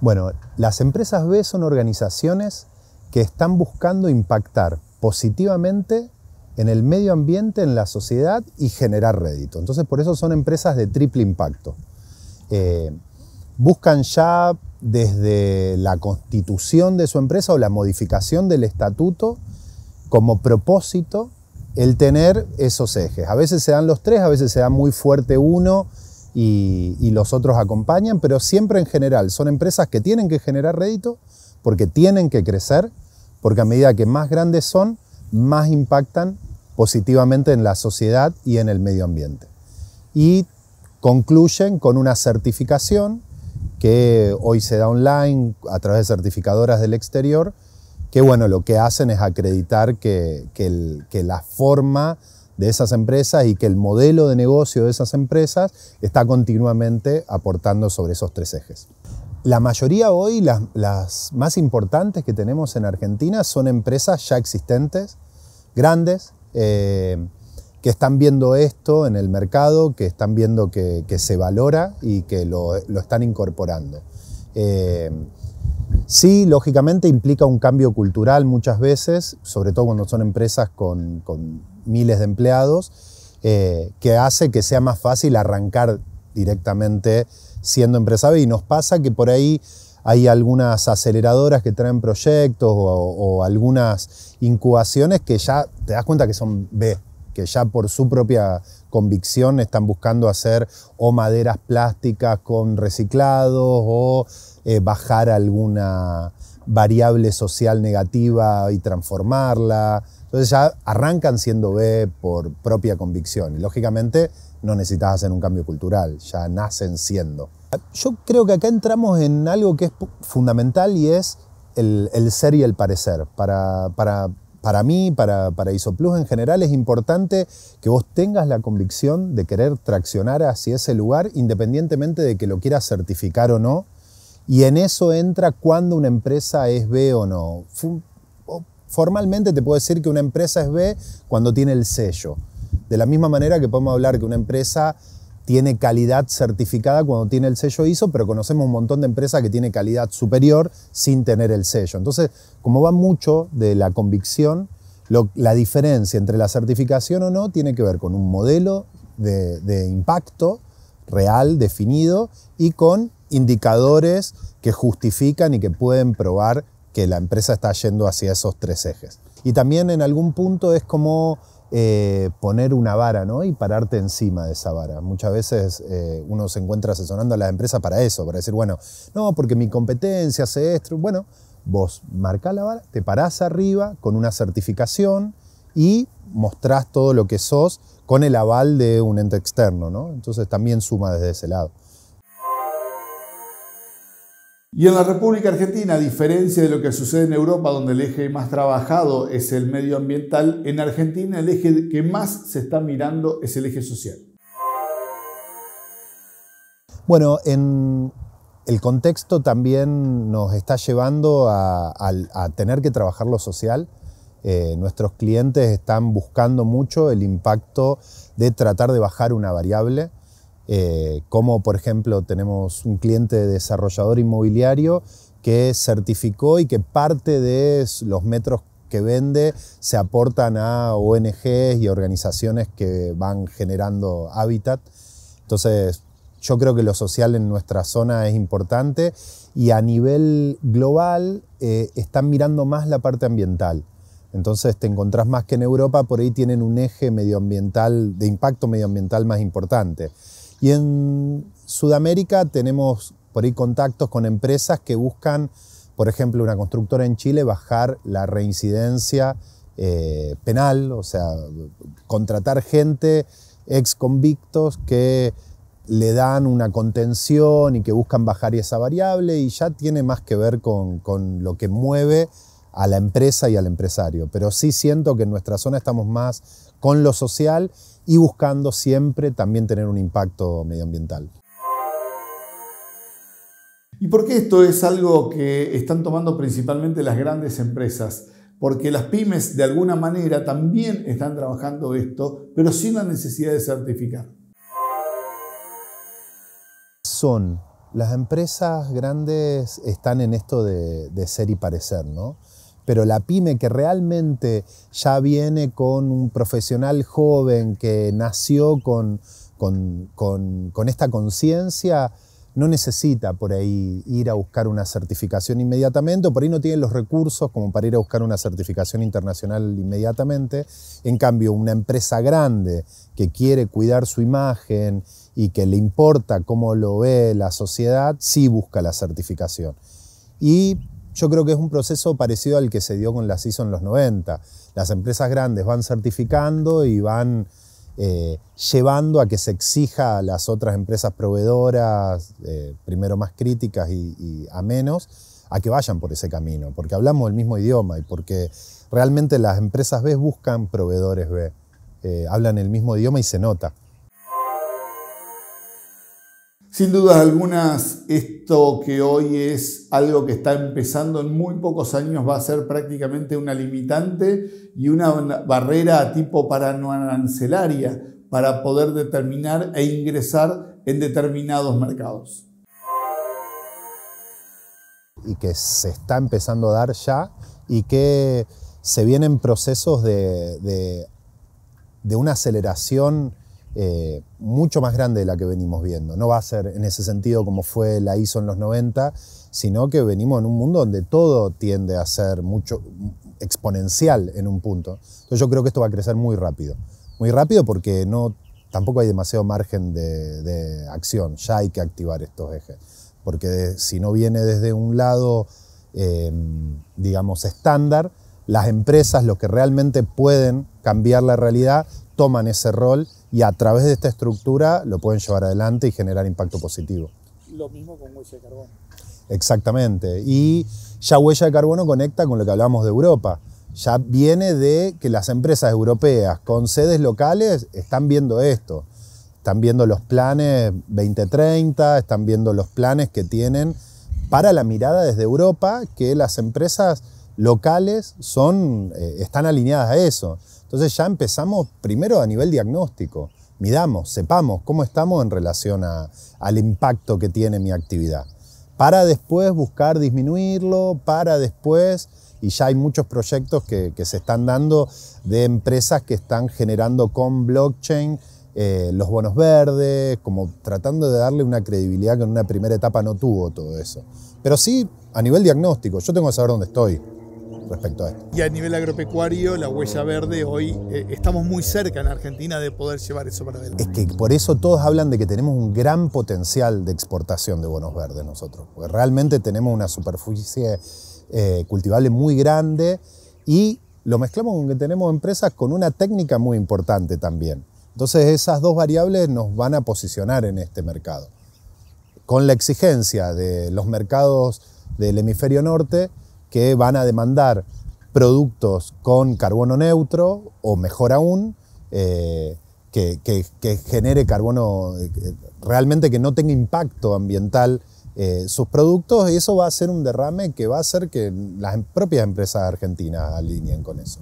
Bueno, las empresas B son organizaciones que están buscando impactar positivamente en el medio ambiente, en la sociedad y generar rédito. Entonces, por eso son empresas de triple impacto. Eh, buscan ya desde la constitución de su empresa o la modificación del estatuto como propósito el tener esos ejes. A veces se dan los tres, a veces se da muy fuerte uno y, los otros acompañan, pero siempre en general son empresas que tienen que generar rédito porque tienen que crecer, porque a medida que más grandes son, más impactan positivamente en la sociedad y en el medio ambiente. Y concluyen con una certificación que hoy se da online a través de certificadoras del exterior, que bueno, lo que hacen es acreditar que, que la forma de esas empresas y que el modelo de negocio de esas empresas está continuamente aportando sobre esos tres ejes. La mayoría hoy, las, más importantes que tenemos en Argentina, son empresas ya existentes, grandes, eh, que están viendo esto en el mercado, que están viendo que, se valora y que lo, están incorporando. Eh, sí, lógicamente implica un cambio cultural muchas veces, sobre todo cuando son empresas con miles de empleados, eh, que hace que sea más fácil arrancar directamente siendo empresario. Y nos pasa que por ahí hay algunas aceleradoras que traen proyectos o, algunas incubaciones que ya te das cuenta que son B, que ya por su propia convicción están buscando hacer o maderas plásticas con reciclados o eh, bajar alguna variable social negativa y transformarla. Entonces ya arrancan siendo B por propia convicción y lógicamente no necesitas hacer un cambio cultural, ya nacen siendo. Yo creo que acá entramos en algo que es fundamental y es el, ser y el parecer. Para, para, para mí, para, para Isoplus en general, es importante que vos tengas la convicción de querer traccionar hacia ese lugar independientemente de que lo quieras certificar o no. Y en eso entra cuando una empresa es B o no Formalmente te puedo decir que una empresa es B cuando tiene el sello. De la misma manera que podemos hablar que una empresa tiene calidad certificada cuando tiene el sello ISO, pero conocemos un montón de empresas que tiene calidad superior sin tener el sello. Entonces, como va mucho de la convicción, la diferencia entre la certificación o no tiene que ver con un modelo de impacto real, definido, y con indicadores que justifican y que pueden probar que la empresa está yendo hacia esos tres ejes. Y también en algún punto es como eh, poner una vara ¿no? y pararte encima de esa vara. Muchas veces eh, uno se encuentra asesorando a la empresa para eso, para decir, bueno, no, porque mi competencia hace esto. Bueno, vos marcás la vara, te parás arriba con una certificación y mostrás todo lo que sos con el aval de un ente externo. ¿no? Entonces también suma desde ese lado. Y en la República Argentina, a diferencia de lo que sucede en Europa, donde el eje más trabajado es el medioambiental, en Argentina el eje que más se está mirando es el eje social. Bueno, en el contexto también nos está llevando a, tener que trabajar lo social. Eh, nuestros clientes están buscando mucho el impacto de tratar de bajar una variable eh, como por ejemplo tenemos un cliente desarrollador inmobiliario que certificó y que parte de los metros que vende se aportan a ONGs y organizaciones que van generando hábitat. Entonces, yo creo que lo social en nuestra zona es importante y a nivel global eh, están mirando más la parte ambiental. Entonces te encontrás más que en Europa, por ahí tienen un eje medioambiental, de impacto medioambiental más importante. Y en Sudamérica tenemos por ahí contactos con empresas que buscan, por ejemplo, una constructora en Chile bajar la reincidencia eh, penal, o sea, contratar gente ex convictos que le dan una contención y que buscan bajar esa variable y ya tiene más que ver con lo que mueve a la empresa y al empresario, pero sí siento que en nuestra zona estamos más con lo social y buscando siempre también tener un impacto medioambiental. ¿Y por qué esto es algo que están tomando principalmente las grandes empresas? Porque las pymes de alguna manera también están trabajando esto, pero sin la necesidad de certificar. Son las empresas grandes están en esto de, de ser y parecer, ¿no? pero la pyme que realmente ya viene con un profesional joven que nació con, con, esta conciencia, no necesita por ahí ir a buscar una certificación inmediatamente, o por ahí no tiene los recursos como para ir a buscar una certificación internacional inmediatamente. En cambio, una empresa grande que quiere cuidar su imagen y que le importa cómo lo ve la sociedad, sí busca la certificación. Y yo creo que es un proceso parecido al que se dio con la ISO en los 90. Las empresas grandes van certificando y van eh, llevando a que se exija a las otras empresas proveedoras, eh, primero más críticas y, a menos, a que vayan por ese camino, porque hablamos el mismo idioma y porque realmente las empresas B buscan proveedores B, eh, hablan el mismo idioma y se nota. Sin dudas algunas, esto que hoy es algo que está empezando en muy pocos años va a ser prácticamente una limitante y una barrera tipo paranoarancelaria para poder determinar e ingresar en determinados mercados. Y que se está empezando a dar ya y que se vienen procesos de, de una aceleración eh, mucho más grande de la que venimos viendo. No va a ser en ese sentido como fue la ISO en los 90, sino que venimos en un mundo donde todo tiende a ser mucho exponencial en un punto. Entonces yo creo que esto va a crecer muy rápido. Muy rápido porque no, tampoco hay demasiado margen de, acción. Ya hay que activar estos ejes. Porque si no viene desde un lado, eh, digamos, estándar, las empresas, los que realmente pueden cambiar la realidad, toman ese rol y a través de esta estructura lo pueden llevar adelante y generar impacto positivo. Lo mismo con huella de carbono. Exactamente. Y ya huella de carbono conecta con lo que hablábamos de Europa. Ya viene de que las empresas europeas con sedes locales están viendo esto. Están viendo los planes 2030, están viendo los planes que tienen para la mirada desde Europa que las empresas locales son, eh, están alineadas a eso. Entonces ya empezamos primero a nivel diagnóstico, midamos, sepamos cómo estamos en relación a, al impacto que tiene mi actividad, para después buscar disminuirlo, para después, y ya hay muchos proyectos que, que se están dando de empresas que están generando con blockchain eh, los bonos verdes, como tratando de darle una credibilidad que en una primera etapa no tuvo todo eso. Pero sí, a nivel diagnóstico, yo tengo que saber dónde estoy respecto a esto. Y a nivel agropecuario, la huella verde, hoy eh, estamos muy cerca en Argentina de poder llevar eso para adelante. Es que por eso todos hablan de que tenemos un gran potencial de exportación de bonos verdes nosotros, porque realmente tenemos una superficie eh, cultivable muy grande y lo mezclamos con que tenemos empresas con una técnica muy importante también. Entonces esas dos variables nos van a posicionar en este mercado. Con la exigencia de los mercados del hemisferio norte que van a demandar productos con carbono neutro o mejor aún, eh, que, genere carbono, eh, realmente que no tenga impacto ambiental eh, sus productos, y eso va a ser un derrame que va a hacer que las em-, propias empresas argentinas alineen con eso.